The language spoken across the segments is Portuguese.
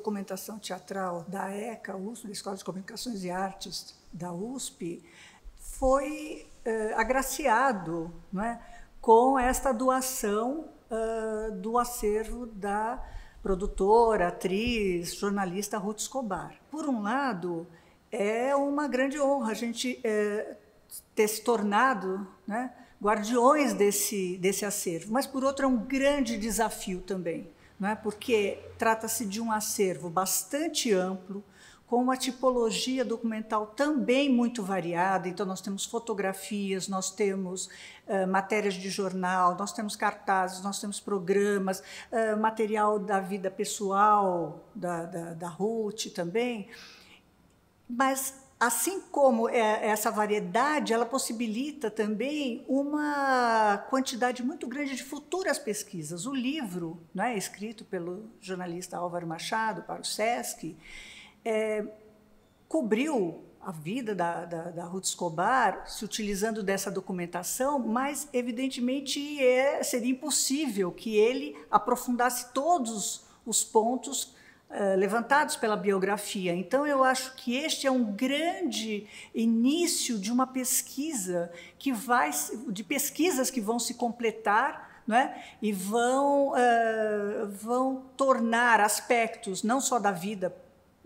documentação teatral da ECA, USP, da Escola de Comunicações e Artes da USP, foi eh, agraciado não é, com esta doação uh, do acervo da produtora, atriz, jornalista Ruth Escobar. Por um lado, é uma grande honra a gente eh, ter se tornado né, guardiões desse, desse acervo, mas por outro, é um grande desafio também né? porque trata-se de um acervo bastante amplo, com uma tipologia documental também muito variada. Então, nós temos fotografias, nós temos uh, matérias de jornal, nós temos cartazes, nós temos programas, uh, material da vida pessoal da, da, da Ruth também. Mas Assim como é, essa variedade, ela possibilita também uma quantidade muito grande de futuras pesquisas. O livro, né, escrito pelo jornalista Álvaro Machado para o SESC, é, cobriu a vida da, da, da, Ruth Escobar se utilizando dessa documentação, mas evidentemente é, seria impossível que ele aprofundasse todos os pontos eh, levantados pela biografia. Então, eu acho que este é um grande início de uma pesquisa que vai, de pesquisas que vão se completar é? e vão, uh, vão tornar aspectos não só da vida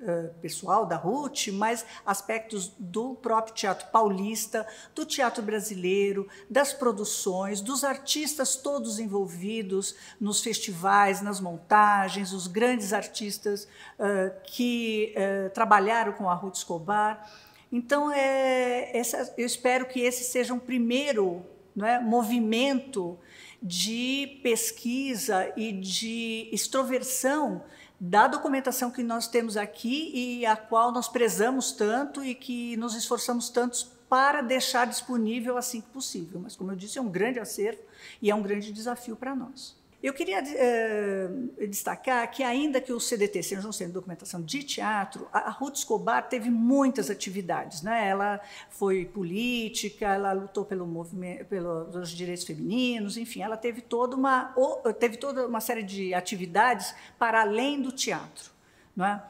eh, pessoal da Ruth, mas aspectos do próprio teatro paulista, do teatro brasileiro, das produções, dos artistas todos envolvidos nos festivais, nas montagens, os grandes artistas uh, que uh, trabalharam com a Ruth Escobar. Então, é, essa, eu espero que esse seja um primeiro é, movimento de pesquisa e de extroversão da documentação que nós temos aqui e a qual nós prezamos tanto e que nos esforçamos tanto para deixar disponível assim que possível. Mas, como eu disse, é um grande acervo e é um grande desafio para nós. Eu queria eh, destacar que, ainda que o CDT seja um centro de documentação de teatro, a Ruth Escobar teve muitas atividades. Né? Ela foi política, ela lutou pelo movimento, pelos direitos femininos, enfim, ela teve toda uma, teve toda uma série de atividades para além do teatro. Não é?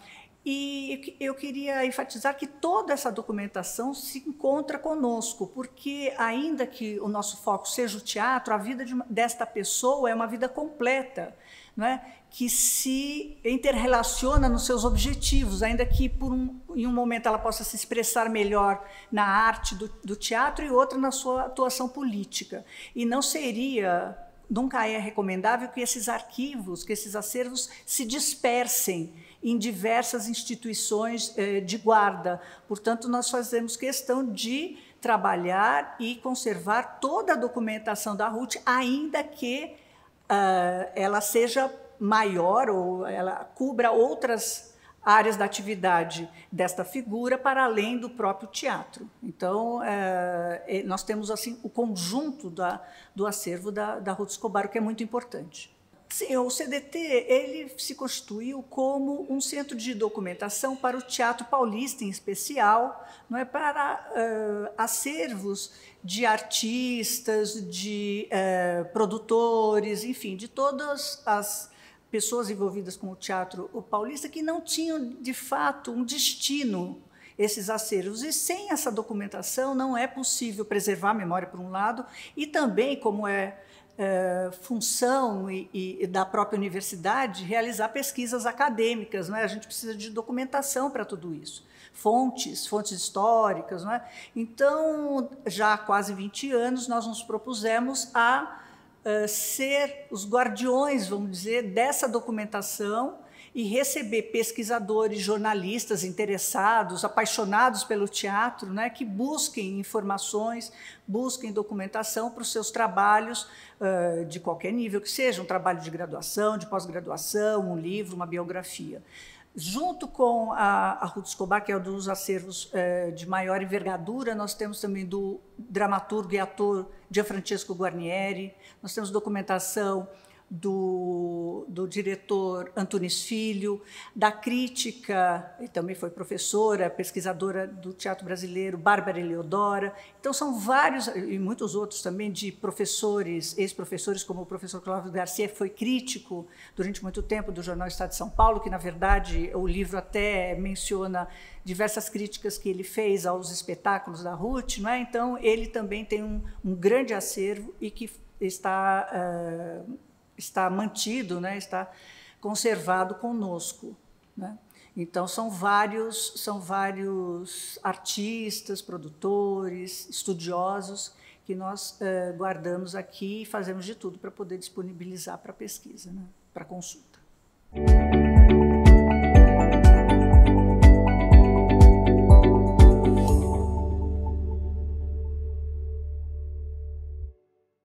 E eu queria enfatizar que toda essa documentação se encontra conosco, porque, ainda que o nosso foco seja o teatro, a vida de, desta pessoa é uma vida completa, é, que se interrelaciona nos seus objetivos, ainda que por um, em um momento ela possa se expressar melhor na arte do, do teatro e outra na sua atuação política. E não seria nunca é recomendável que esses arquivos, que esses acervos se dispersem em diversas instituições eh, de guarda. Portanto, nós fazemos questão de trabalhar e conservar toda a documentação da RUT, ainda que uh, ela seja maior ou ela cubra outras áreas da atividade desta figura para além do próprio teatro. Então, é, nós temos assim o conjunto da, do acervo da, da Ruth Escobar, o que é muito importante. Sim, o CDT ele se constituiu como um centro de documentação para o teatro paulista em especial, não é para uh, acervos de artistas, de uh, produtores, enfim, de todas as pessoas envolvidas com o teatro o paulista que não tinham, de fato, um destino esses acervos. E sem essa documentação não é possível preservar a memória, por um lado, e também, como é, é função e, e, da própria universidade, realizar pesquisas acadêmicas. Não é? A gente precisa de documentação para tudo isso. Fontes, fontes históricas. Não é? Então, já há quase 20 anos, nós nos propusemos a eh, ser os guardiões, vamos dizer, dessa documentação e receber pesquisadores, jornalistas interessados, apaixonados pelo teatro, né, que busquem informações, busquem documentação para os seus trabalhos uh, de qualquer nível que seja, um trabalho de graduação, de pós-graduação, um livro, uma biografia. Junto com a, a Ruth Escobar, que é um dos acervos é, de maior envergadura, nós temos também do dramaturgo e ator Gianfrancesco Guarnieri, nós temos documentação do, do diretor Antunes Filho, da crítica, e também foi professora, pesquisadora do teatro brasileiro, Bárbara Eleodora. Então, são vários, e muitos outros também, de professores, ex-professores, como o professor Cláudio Garcia, que foi crítico durante muito tempo do jornal Estado de São Paulo, que, na verdade, o livro até menciona diversas críticas que ele fez aos espetáculos da Ruth. Não é? Então, ele também tem um, um grande acervo e que está. Uh, está mantido, né? está conservado conosco. Né? Então são vários, são vários artistas, produtores, estudiosos que nós eh, guardamos aqui e fazemos de tudo para poder disponibilizar para pesquisa, né? para consulta.